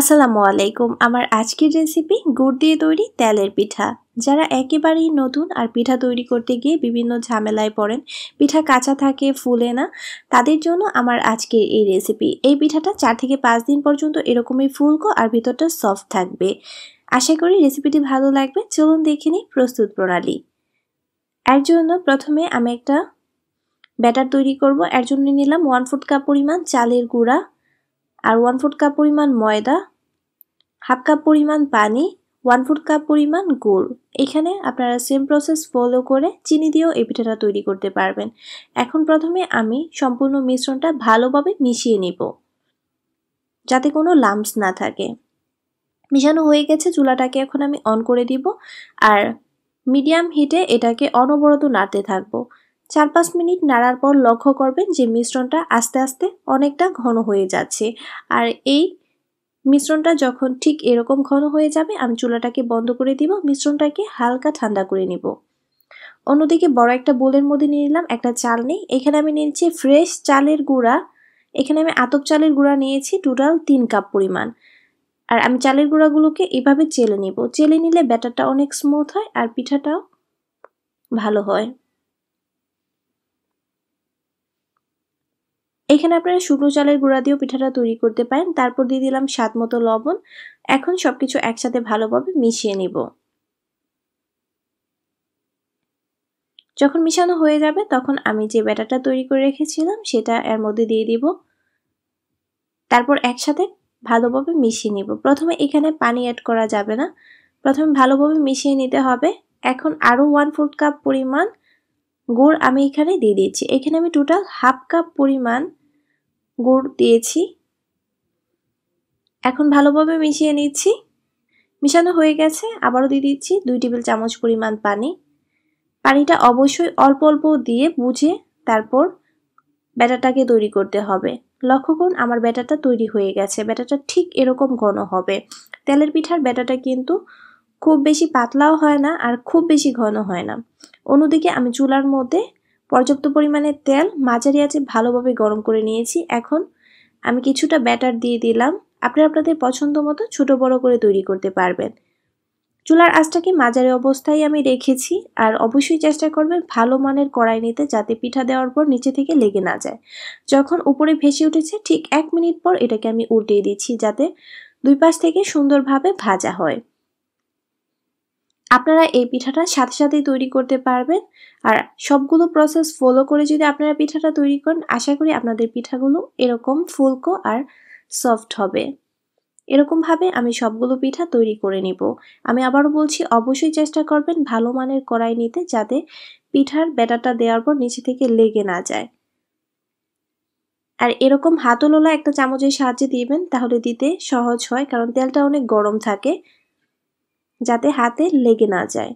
আসসালামু আলাইকুম আমার আজকের রেসিপি গুড় দিয়ে তৈরি তেলের পিঠা যারা একেবারেই নতুন আর পিঠা তৈরি করতে গিয়ে বিভিন্ন ঝামেলায় পড়েন পিঠা কাঁচা থাকে ফুলে না তাদের জন্য আমার আজকের এই রেসিপি এই পিঠাটা চার থেকে পাঁচ দিন পর্যন্ত এরকমই ফুলকো আর ভিতরটা সফট থাকবে আশা করি রেসিপিটি ভালো লাগবে চলুন দেখে নিই প্রস্তুত প্রণালী এর জন্য প্রথমে আমি একটা ব্যাটার তৈরি করব এর জন্য নিলাম ওয়ান ফুট কাপ পরিমাণ চালের গুঁড়া আর ওয়ান ফুট কাপ পরিমাণ ময়দা হাফ কাপ পরিমাণ পানি ওয়ান ফুট কাপ পরিমাণ গুড় এখানে আপনারা সেম প্রসেস ফলো করে চিনি দিয়েও এই পিঠাটা তৈরি করতে পারবেন এখন প্রথমে আমি সম্পূর্ণ মিশ্রণটা ভালোভাবে মিশিয়ে নিব যাতে কোনো লাম্পস না থাকে মিশানো হয়ে গেছে চুলাটাকে এখন আমি অন করে দিব আর মিডিয়াম হিটে এটাকে অনবরত নাড়তে থাকবো চার পাঁচ মিনিট নাড়ার পর লক্ষ্য করবেন যে মিশ্রণটা আস্তে আস্তে অনেকটা ঘন হয়ে যাচ্ছে আর এই মিশ্রণটা যখন ঠিক এরকম ঘন হয়ে যাবে আমি চুলাটাকে বন্ধ করে দিব মিশ্রণটাকে হালকা ঠান্ডা করে নিব অন্যদিকে বড় একটা বোলের মধ্যে নিয়ে নিলাম একটা চাল নেই এখানে আমি নিয়েছি ফ্রেশ চালের গুঁড়া এখানে আমি আতপ চালের গুঁড়া নিয়েছি টোটাল তিন কাপ পরিমাণ আর আমি চালের গুঁড়াগুলোকে এভাবে চেলে নিব চেলে নিলে ব্যাটারটা অনেক স্মুথ হয় আর পিঠাটাও ভালো হয় এখানে আপনারা শুকনো চালের গুঁড়া দিয়েও পিঠাটা তৈরি করতে পারেন তারপর দিয়ে দিলাম স্বাদ মতো লবণ এখন সবকিছু একসাথে ভালোভাবে মিশিয়ে নিব যখন মিশানো হয়ে যাবে তখন আমি যে ব্যাটাটা তৈরি করে রেখেছিলাম সেটা এর মধ্যে দিয়ে দিব তারপর একসাথে ভালোভাবে মিশিয়ে নিব প্রথমে এখানে পানি অ্যাড করা যাবে না প্রথমে ভালোভাবে মিশিয়ে নিতে হবে এখন আরও ওয়ান ফোর্থ কাপ পরিমাণ গুড় আমি এখানে দিয়ে দিয়েছি এখানে আমি টোটাল হাফ কাপ পরিমাণ গুড় দিয়েছি এখন ভালোভাবে মিশিয়ে নিচ্ছি মিশানো হয়ে গেছে আবারও দিয়ে দিচ্ছি দুই টেবিল চামচ পরিমাণ পানি পানিটা অবশ্যই অল্প অল্প দিয়ে বুঝে তারপর ব্যাটারটাকে তৈরি করতে হবে লক্ষ্য করুন আমার ব্যাটারটা তৈরি হয়ে গেছে ব্যাটারটা ঠিক এরকম ঘন হবে তেলের পিঠার ব্যাটাটা কিন্তু খুব বেশি পাতলাও হয় না আর খুব বেশি ঘন হয় না অন্যদিকে আমি চুলার মধ্যে পর্যাপ্ত পরিমাণে তেল মাঝারি আছে ভালোভাবে গরম করে নিয়েছি এখন আমি কিছুটা ব্যাটার দিয়ে দিলাম আপনি আপনাদের পছন্দ মতো ছোটো বড় করে তৈরি করতে পারবেন চুলার আঁচটাকে মাঝারি অবস্থায় আমি রেখেছি আর অবশ্যই চেষ্টা করবেন ভালো মানের কড়াই নিতে যাতে পিঠা দেওয়ার পর নিচে থেকে লেগে না যায় যখন উপরে ভেসে উঠেছে ঠিক এক মিনিট পর এটাকে আমি উল্টিয়ে দিচ্ছি যাতে দুই পাশ থেকে সুন্দরভাবে ভাজা হয় আপনারা এই পিঠাটা সাথে সাথেই তৈরি করতে পারবেন আর সবগুলো প্রসেস ফলো করে যদি আপনারা পিঠাটা তৈরি করেন আশা করি আপনাদের পিঠাগুলো এরকম ফুলকো আর সফট হবে এরকমভাবে আমি সবগুলো পিঠা তৈরি করে নিব আমি আবারও বলছি অবশ্যই চেষ্টা করবেন ভালো মানের কড়াই নিতে যাতে পিঠার ব্যাটারটা দেওয়ার পর নিচে থেকে লেগে না যায় আর এরকম হাতলোলা একটা চামচের সাহায্যে দিবেন তাহলে দিতে সহজ হয় কারণ তেলটা অনেক গরম থাকে যাতে হাতে লেগে না যায়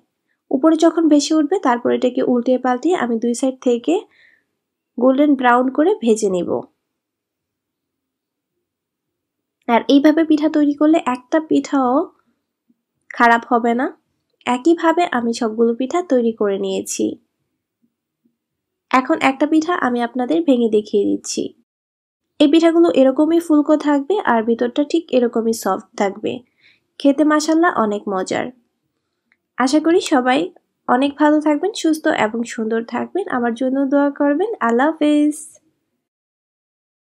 উপরে যখন বেশি উঠবে তারপর এটাকে উল্টে পাল্টিয়ে আমি দুই সাইড থেকে গোল্ডেন ব্রাউন করে ভেজে নেব আর এইভাবে পিঠা তৈরি করলে একটা পিঠাও খারাপ হবে না একইভাবে আমি সবগুলো পিঠা তৈরি করে নিয়েছি এখন একটা পিঠা আমি আপনাদের ভেঙে দেখিয়ে দিচ্ছি এই পিঠাগুলো এরকমই ফুলকো থাকবে আর ভিতরটা ঠিক এরকমই সফট থাকবে খেতে মাসাল্লা অনেক মজার আশা করি সবাই অনেক ভালো থাকবেন সুস্থ এবং সুন্দর থাকবেন আমার জন্য দোয়া করবেন আল্লাহ হাফেজ